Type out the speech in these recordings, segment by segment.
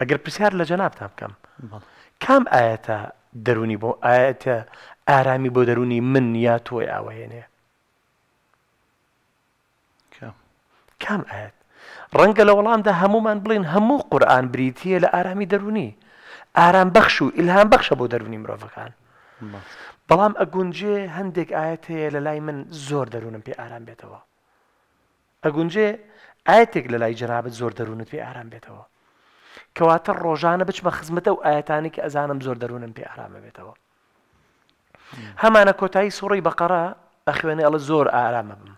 ئەگەر پرسیار لە جەنابتان بکەم کام ئاەتە دەرونی بۆ ئاەتە ئارامی بۆ دەرونی من یا تۆی ئاوەهێنێ کام ئاەت ڕەنگە لە وەڵامدا هەمومان بڵین هەموو قورآان بریتە لە ئارامی دەرونی ئارام بەخش و ئیلهام بەخشە بۆ دەرونی مرۆڤەکان بەڵام ئەگونجێ هەندێک ئاەت هەیە لە لای من زۆر دەرونم پێ ئارام بێتەوە ئەگونجێ ئاەتێک لە لای جەنابەت زۆر دەرونت پێ ئارام بێتەوە کەواتە ڕۆژانە بچمە خزمەتە و ئاەتانی کە ئەزانم زۆر دەروونم پێ ئارامە بێتەوە هەمانە کۆتایی سوڕی بەقەرا بە خوێنێ ئەڵە زۆر ئارامە بم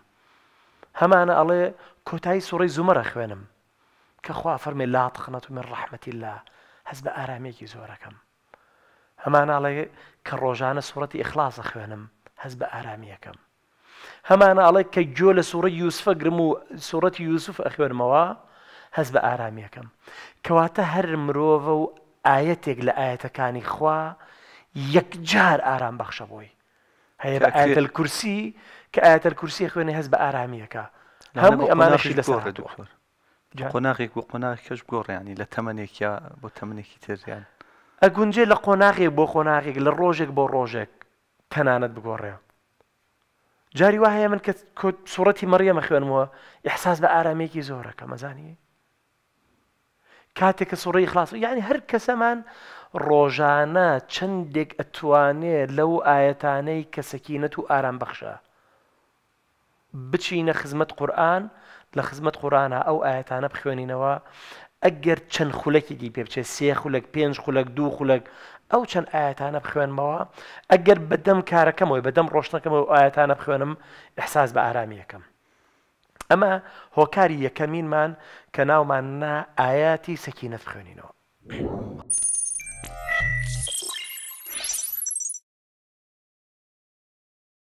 هەمانە ئەڵێ کۆتایی سوڕی زومەرە خوێنم کە خوا فەرمێ لاتخنەت و من ڕحمەتی لا هەز بە ئارامێکی زۆرەکەم هەماناڵێ کە ڕۆژانە سوڕەتی ئیخلاسە خوێنم هەز بە ئارامیەکەم هەمانە ئەڵێ کە گوۆ لە سوڕی یوسفە گرم و سوڕەتی یوسف ئەخوێنمەوە هەست بە ئارامیەکەم کەواتە هەر مرۆڤە و ئاەتێک لە ئاەتەکانی خوا یەکجار ئارام بەخشە بۆی هەیە بە ئاەتل کورسی کە ئاەتەر کورسی خوێنی هەست بە ئارامیەکە هەموو ئەمانەشی لەسەر قۆناغێک و قۆناغکەش گۆڕیانی لە تەمەنێکیا بۆ تەمنێکی تریان ئەگونجێ لە قۆناغێک بۆ خۆناغێک لە ڕۆژێک بۆ ڕۆژێک تەنانەت بگۆڕێ جاری وهەیە من کە سوورەتی مەڕیەمە خوێنمەوە ئحساس بە ئارامێکی زۆرەکە مەزانی کاتێک کە سوڕی خلاص یعنی هەر کەسەمان ڕۆژانە چندێک ئەتوانێت لەو ئاەتانەی کەسەکینەت و ئارامبەخشە بچینە خزمەت قورآن لە خزمەت قورآە ئەو ئاەتانە بخوێنینەوە ئەگەر چەند خولەکێکی پێ بچێت سێ خولک پێنج خولک دوو خولک ئەو چەند ئاەتانە بخوێنمەوە ئەگەر بەدەم کارەکەمەوەی بەدەم ڕۆشنەکەم و ئاەتانە بخوێنم احساس بە ئارامی یەکەم ئەمە هۆکاری یەکەمینمان کە ناومان نا ئاياتی سەکی نەفخێنینەوە